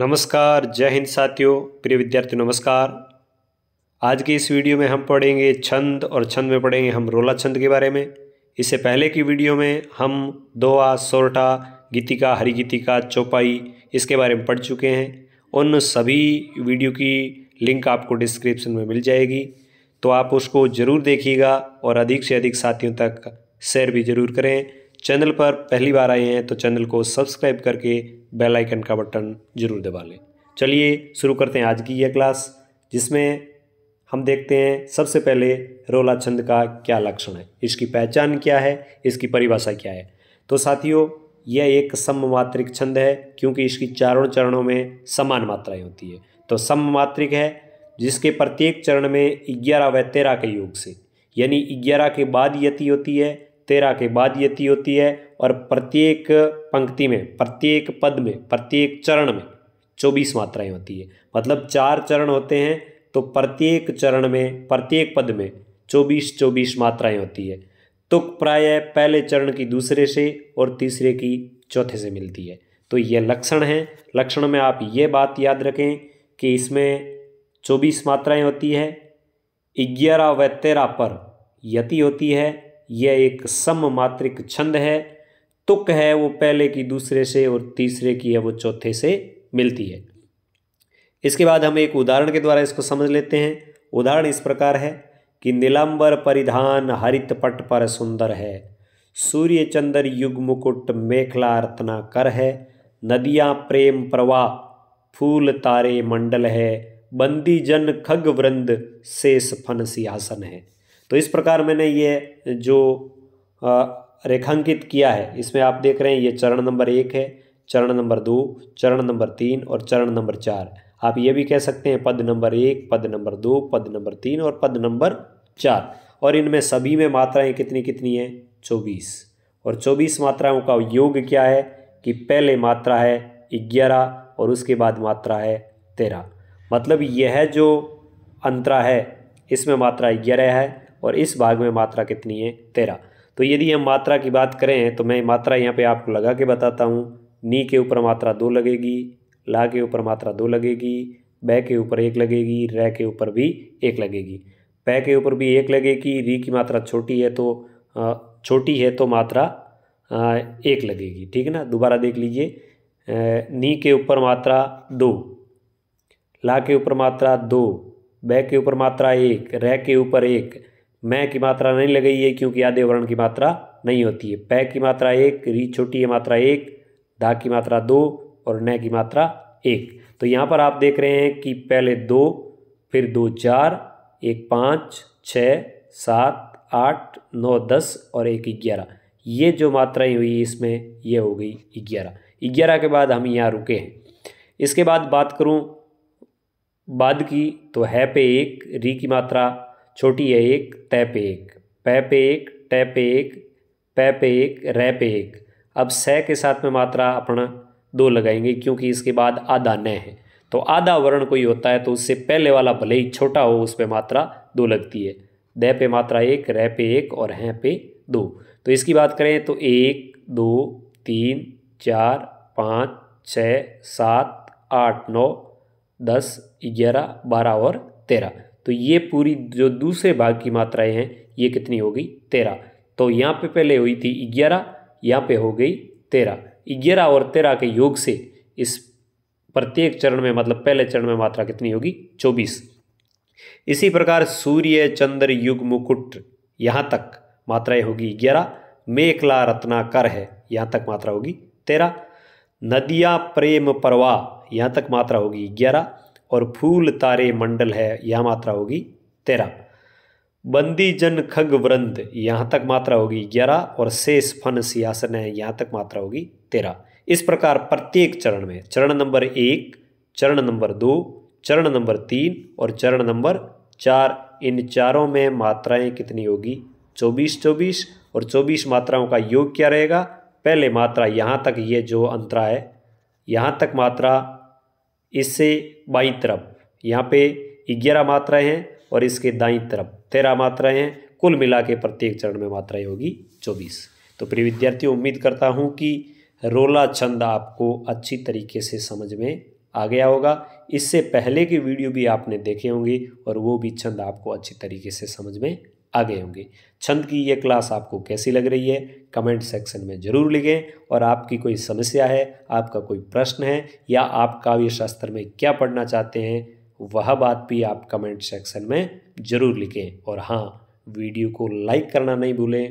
नमस्कार जय हिंद साथियों प्रिय विद्यार्थी नमस्कार आज के इस वीडियो में हम पढ़ेंगे छंद और छंद में पढ़ेंगे हम रोला छंद के बारे में इससे पहले की वीडियो में हम दोहा सोरठा गीतिका हरी गीतिका चौपाई इसके बारे में पढ़ चुके हैं उन सभी वीडियो की लिंक आपको डिस्क्रिप्शन में मिल जाएगी तो आप उसको ज़रूर देखिएगा और अधिक से अधिक साथियों तक शेयर भी ज़रूर करें चैनल पर पहली बार आए हैं तो चैनल को सब्सक्राइब करके बेल आइकन का बटन ज़रूर दबा लें चलिए शुरू करते हैं आज की यह क्लास जिसमें हम देखते हैं सबसे पहले रोला छंद का क्या लक्षण है इसकी पहचान क्या है इसकी परिभाषा क्या है तो साथियों यह एक सममात्रिक छंद है क्योंकि इसकी चारों चरणों में समान मात्राएँ होती है तो सममात्रिक है जिसके प्रत्येक चरण में ग्यारह व तेरह के योग से यानी ग्यारह के बाद यति होती है तेरह के बाद यति होती है और प्रत्येक पंक्ति में प्रत्येक पद में प्रत्येक चरण में चौबीस मात्राएं होती है मतलब चार चरण होते हैं तो प्रत्येक चरण में प्रत्येक पद में चौबीस चौबीस मात्राएं होती है तुक तो प्राय पहले चरण की दूसरे से और तीसरे की चौथे से मिलती है तो ये लक्षण है लक्षण में आप ये बात याद रखें कि इसमें चौबीस मात्राएं होती है ग्यारह व तेरह पर यति होती है यह एक सममात्रिक छंद है तुक है वो पहले की दूसरे से और तीसरे की है वो चौथे से मिलती है इसके बाद हम एक उदाहरण के द्वारा इसको समझ लेते हैं उदाहरण इस प्रकार है कि नीलांबर परिधान हरित पट पर सुंदर है सूर्य चंद्र युग मुकुट मेखला अर्थना कर है नदियां प्रेम प्रवाह फूल तारे मंडल है बंदी जन खग वृंद शेष फन सिंहासन है तो इस प्रकार मैंने ये जो रेखांकित किया है इसमें आप देख रहे हैं ये चरण नंबर एक है चरण नंबर दो चरण नंबर तीन और चरण नंबर चार आप ये भी कह सकते हैं पद नंबर एक पद नंबर दो पद नंबर तीन और पद नंबर चार और इनमें सभी में मात्राएं कितनी कितनी हैं चौबीस और चौबीस मात्राओं का योग क्या है कि पहले मात्रा है ग्यारह और उसके बाद मात्रा है तेरह मतलब यह जो अंतरा है इसमें मात्रा ग्यारह है और इस भाग में मात्रा कितनी है तेरह तो यदि हम मात्रा की बात करें तो मैं मात्रा यहाँ पे आपको लगा के बताता हूँ नी के ऊपर मात्रा दो लगेगी ला के ऊपर मात्रा दो लगेगी बै के ऊपर एक लगेगी रे के ऊपर भी एक लगेगी पै के ऊपर भी एक लगेगी री की मात्रा छोटी है तो छोटी है तो मात्रा एक लगेगी ठीक है ना दोबारा देख लीजिए नी के ऊपर मात्रा दो ला के ऊपर मात्रा दो बै के ऊपर मात्रा एक रे के ऊपर एक मैं की मात्रा नहीं लगाई है क्योंकि आधे वर्ण की मात्रा नहीं होती है पै की मात्रा एक री छोटी है मात्रा एक धा की मात्रा दो और न की मात्रा एक तो यहाँ पर आप देख रहे हैं कि पहले दो फिर दो चार एक पाँच छ सात आठ नौ दस और एक ग्यारह ये जो मात्राएं हुई इसमें ये हो गई ग्यारह ग्यारह के बाद हम यहाँ रुके हैं इसके बाद बात करूँ बाद की तो है पे एक री की मात्रा छोटी है एक तय पे एक पै पे एक टैप एक पैप एक रैप एक अब स के साथ में मात्रा अपना दो लगाएंगे क्योंकि इसके बाद आधा न है तो आधा वर्ण कोई होता है तो उससे पहले वाला भले ही छोटा हो उस पर मात्रा दो लगती है दे पे मात्रा एक रह पे एक और हैं पे दो तो इसकी बात करें तो एक दो तीन चार पाँच छ सात आठ नौ दस ग्यारह बारह और तेरह तो ये पूरी जो दूसरे भाग की मात्राएं हैं ये कितनी हो गई तेरह तो यहाँ पे पहले हुई थी ग्यारह यहाँ पे हो गई तेरह ग्यारह और तेरह के योग से इस प्रत्येक चरण में मतलब पहले चरण में मात्रा कितनी होगी चौबीस इसी प्रकार सूर्य चंद्र युग मुकुट यहाँ तक मात्राएं होगी ग्यारह मेखला रत्नाकर है यहाँ तक मात्रा होगी तेरह नदियाँ प्रेम प्रवाह यहाँ तक मात्रा होगी ग्यारह और फूल तारे मंडल है यह मात्रा होगी तेरह बंदी जन खग वृंद यहाँ तक मात्रा होगी ग्यारह और शेष फन सियासन है यहाँ तक मात्रा होगी तेरह इस प्रकार प्रत्येक चरण में चरण नंबर एक चरण नंबर दो चरण नंबर तीन और चरण नंबर चार इन चारों में मात्राएं कितनी होगी चौबीस चौबीस और चौबीस मात्राओं का योग क्या रहेगा पहले मात्रा यहाँ तक ये जो अंतरा है यहाँ तक मात्रा इससे बाई तरफ यहाँ पे ग्यारह मात्राएं हैं और इसके दाई तरफ तेरह मात्राएं हैं कुल मिला के प्रत्येक चरण में मात्राएं होगी चौबीस तो प्रिय विद्यार्थी उम्मीद करता हूँ कि रोला छंद आपको अच्छी तरीके से समझ में आ गया होगा इससे पहले के वीडियो भी आपने देखे होंगे और वो भी छंद आपको अच्छी तरीके से समझ में आ गए होंगे छंद की ये क्लास आपको कैसी लग रही है कमेंट सेक्शन में ज़रूर लिखें और आपकी कोई समस्या है आपका कोई प्रश्न है या आप काव्य शास्त्र में क्या पढ़ना चाहते हैं वह बात भी आप कमेंट सेक्शन में ज़रूर लिखें और हाँ वीडियो को लाइक करना नहीं भूलें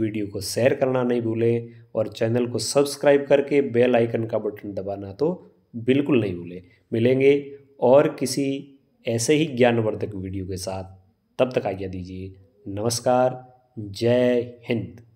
वीडियो को शेयर करना नहीं भूलें और चैनल को सब्सक्राइब करके बेल आइकन का बटन दबाना तो बिल्कुल नहीं भूलें मिलेंगे और किसी ऐसे ही ज्ञानवर्धक वीडियो के साथ तब तक आज्ञा दीजिए नमस्कार जय हिंद